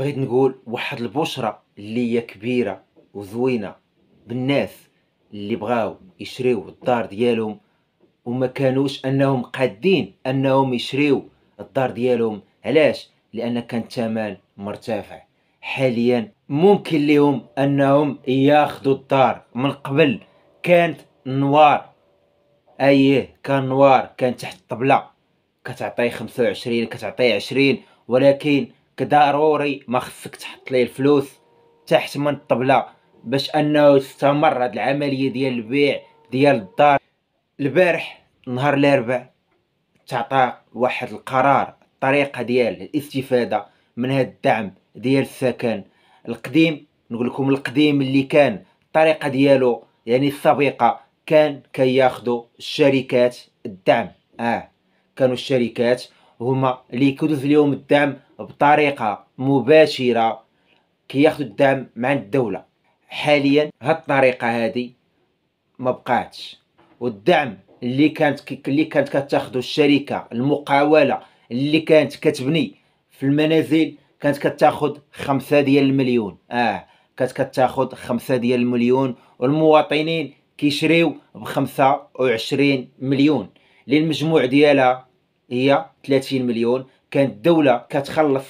بغيت نقول واحد البشرة اللي هي كبيرة وزوينة بالناس اللي بغاو يشريو الدار ديالهم وما كانوش انهم قادين انهم يشريو الدار ديالهم علاش لان كان الثمن مرتفع حاليا ممكن لهم انهم ياخذوا الدار من قبل كانت نوار ايه كان نوار كان تحت الطبله كتعطيه 25 كتعطيه 20 ولكن كضروري ما خصك تحط ليه الفلوس تحت من الطبله باش انه تستمر هاد العمليه ديال البيع ديال الدار البارح نهار الاربعاء تعطى واحد القرار الطريقه ديال الاستفاده من هاد الدعم ديال السكن القديم نقول لكم القديم اللي كان الطريقه ديالو يعني السابقه كان كياخذوا الشركات الدعم اه كانوا الشركات هما اللي يكدوز اليوم الدعم بطريقه مباشره كياخذوا الدعم من عند الدوله حاليا هاد الطريقه هذه ما بقاتش والدعم اللي كانت اللي كانت كتاخذو الشركه المقاوله اللي كانت كتبني في المنازل كانت كتاخذ خمسة ديال المليون اه كانت كتاخذ خمسة ديال المليون والمواطنين كيشريو بخمسة وعشرين مليون للمجموع ديالها هي 30 مليون كانت الدولة كتخلص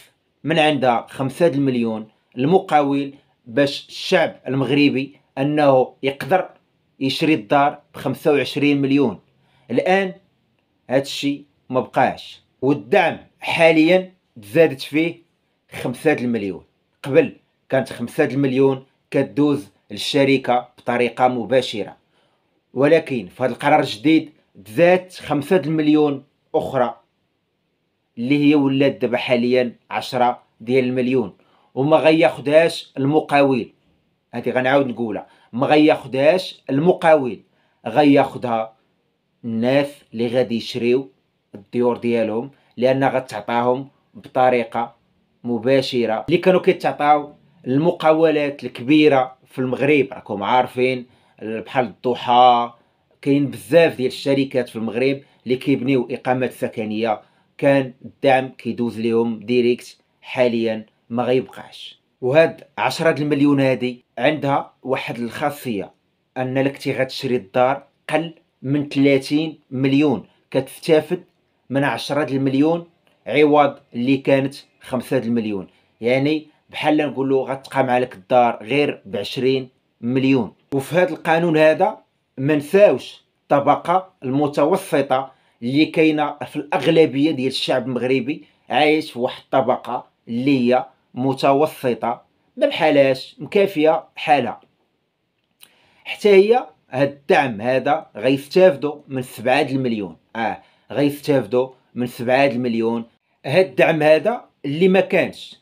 من عندها 5 المليون المقاول باش الشعب المغربي انه يقدر يشري الدار ب 25 مليون الان هذا الشيء ما بقاش والدعم حاليا تزادت فيه 5 المليون قبل كانت 5 المليون كدوز للشركة بطريقة مباشرة ولكن في هذا القرار الجديد تزادت 5 المليون اخرى اللي هي ولات دابا حاليا عشرة ديال المليون وما غياخذهاش المقاول هذه غنعاود نقولها ما غياخذهاش المقاول غياخدها الناس اللي غادي يشريو الديور ديالهم لان غتعطاهم بطريقه مباشره اللي كانوا كيتعطاو المقاولات الكبيره في المغرب راكم عارفين بحال الضحى كاين بزاف ديال الشركات في المغرب اللي كيبنيو اقامات سكنيه كان الدعم كيدوز لهم ديريكت حاليا ما غيبقاش وهاد عشرة المليون هادي عندها واحد الخاصيه ان لك تي غتشري الدار قل من 30 مليون كتستافد من 10 المليون عوض اللي كانت 5 المليون يعني بحال نقولوا غتقام عليك الدار غير ب 20 مليون وفي هذا القانون هذا منساوش الطبقه المتوسطه اللي كاينه في الاغلبيه ديال الشعب المغربي عايش في واحد الطبقه اللي هي متوسطه ما بحالاش مكافيه حالها حتى هي هاد الدعم هذا غيستافدوا من 7 المليون اه غيستافدوا من 7 المليون هاد الدعم هذا اللي ما كانش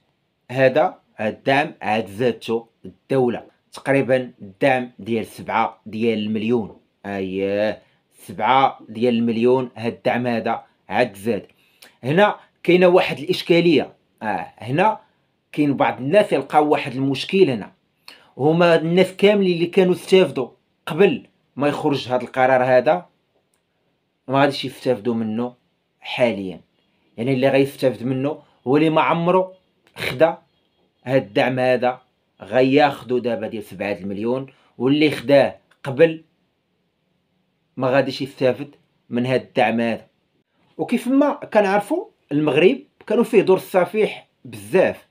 هذا هاد الدعم عاد ذاته الدوله تقريبا الدعم ديال سبعة ديال المليون اييه سبعة ديال المليون هاد الدعم هذا عاد زاد هنا كاينه واحد الاشكاليه اه هنا كاين بعض الناس يلقاو واحد المشكل هنا هما الناس كاملين اللي كانوا استافدوا قبل ما يخرج هذا القرار هذا ما غاديش يستافدوا منه حاليا يعني اللي غيستافد منه هو اللي ما عمرو خدا هاد الدعم هذا غياخدو دابا ديال سبعة المليون واللي خداه قبل ما غاديش يستافد من هاد الدعم هذا وكيف ما كنعرفوا المغرب كانوا فيه دور الصفيح بزاف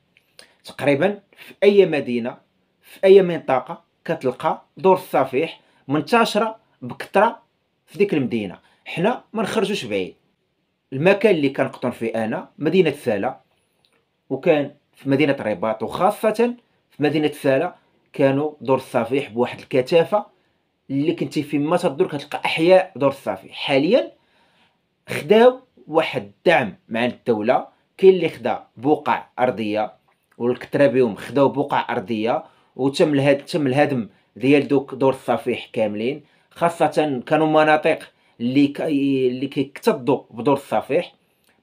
تقريبا في اي مدينه في اي منطقه كتلقى دور الصفيح منتشره بكثره في ديك المدينه حنا ما نخرجوش بعيد المكان اللي كنقطن فيه انا مدينه سالا وكان في مدينه الرباط وخاصه في مدينه سالا كانوا دور الصفيح بواحد الكثافه اللي كنتي فيما تدور كتلقى احياء دور الصفيح حاليا خداو واحد الدعم مع الدوله كاين اللي خدا بقع ارضيه والكثره بيهم خداو بقع ارضيه وتم الهد تم الهدم ديال دوك دور الصفيح كاملين خاصه كانوا مناطق اللي كي اللي كيكتضوا بدور الصفيح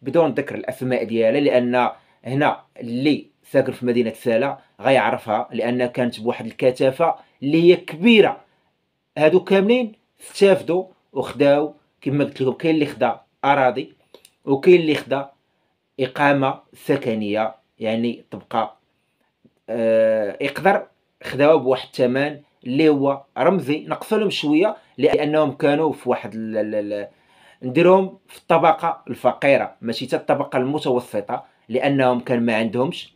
بدون ذكر الاسماء ديالها لان هنا اللي ساكن في مدينه سالا غيعرفها لان كانت بواحد الكثافه اللي هي كبيره هادو كاملين استافدوا وخداو كما قلت لكم كاين اللي خدا اراضي وكاين اللي خدا اقامه سكنيه يعني تبقى آه يقدر خداوها بواحد الثمن اللي هو رمزي نقصلهم شويه لانهم كانوا في واحد نديرهم في الطبقه الفقيره ماشي حتى الطبقه المتوسطه لانهم كان ما عندهمش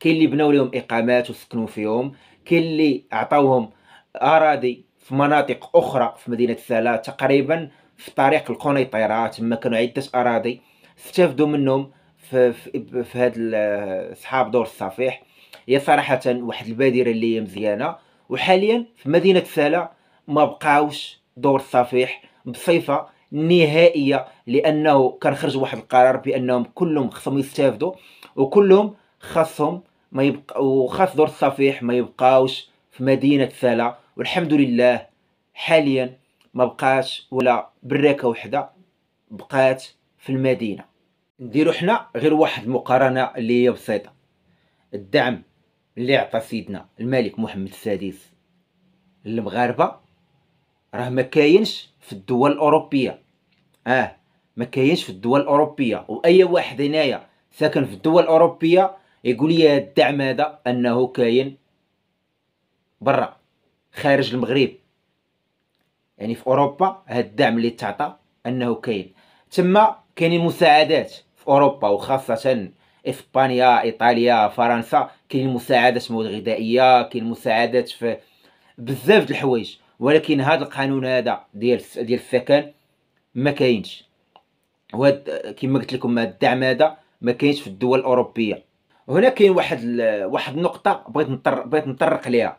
كاين اللي بناو لهم اقامات وسكنوا فيهم كاين اللي عطاوهم اراضي في مناطق اخرى في مدينه سلا تقريبا في طريق القنيطره تما كانوا عده اراضي استفدوا منهم في في, في هذا اصحاب دور الصفيح هي صراحه واحد البادره اللي هي مزيانه وحاليا في مدينه سلا ما بقاوش دور الصفيح بصفه نهائيه لانه كان خرج واحد القرار بانهم كلهم خصهم يستافدوا وكلهم خاصهم ما يبقى وخاص دور الصفيح ما يبقاوش في مدينه سلا والحمد لله حاليا ما بقاش ولا بريكه وحده بقات في المدينه نديرو حنا غير واحد المقارنه اللي هي بسيطه الدعم اللي عطى سيدنا الملك محمد السادس للمغاربه راه ما كاينش في الدول الاوروبيه اه ما كاينش في الدول الاوروبيه واي واحد هنايا ساكن في الدول الاوروبيه يقول لي الدعم هذا انه كاين برا خارج المغرب يعني في اوروبا هذا الدعم اللي تعطى انه كاين تما كاينين مساعدات في اوروبا وخاصه اسبانيا ايطاليا فرنسا كاين مساعدات مواد غذائيه كاين مساعدات في بزاف د الحوايج ولكن هذا القانون هذا ديال ديال السكن ما كاينش وهاد كما قلت لكم الدعم هذا ما كاينش في الدول الاوروبيه هنا كاين واحد واحد النقطه بغيت نطر بغيت نطرق ليها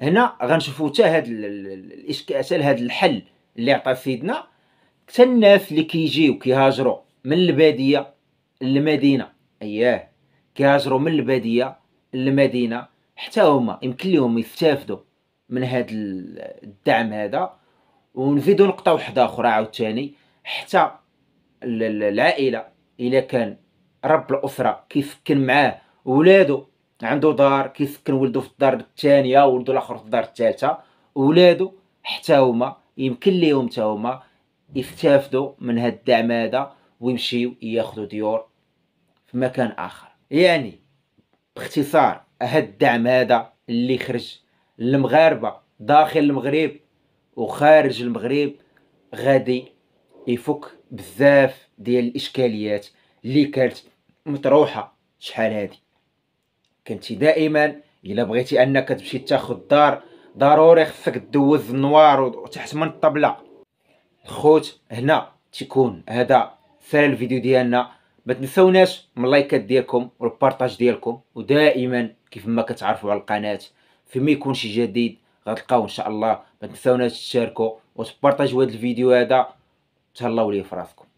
هنا غنشوفوا حتى هذا الاشكال هذا الحل اللي عطى سيدنا حتى الناس اللي كيجيو كيهاجروا من الباديه للمدينه اياه كيهاجروا من الباديه للمدينه حتى هما يمكن لهم يستافدوا من هذا الدعم هذا ونزيدوا نقطه واحده اخرى عاوتاني حتى العائله الا كان رب الاسره كيفكن معاه ولادو عنده دار كيسكن ولدو في الدار الثانيه ولدو الاخر في الدار الثالثه ولادو حتى هما يمكن ليهم حتى هما يستافدوا من هاد الدعم هذا ويمشيو ياخذوا ديور في مكان اخر يعني باختصار هاد الدعم هذا اللي خرج للمغاربه داخل المغرب وخارج المغرب غادي يفك بزاف ديال الاشكاليات اللي كانت مطروحه شحال هذه كنتي دائما الا بغيتي انك تمشي تاخذ دار ضروري خصك دوز النوار وتحت من الطبله الخوت هنا تيكون هذا سال الفيديو ديالنا ما تنساوناش من اللايكات ديالكم والبارطاج ديالكم ودائما كيف ما كتعرفوا على القناه فيما يكون شي جديد غتلقاو ان شاء الله ما تنساوناش تشاركوا وتبارطاجوا هذا الفيديو هذا تهلاو ليه فراسكم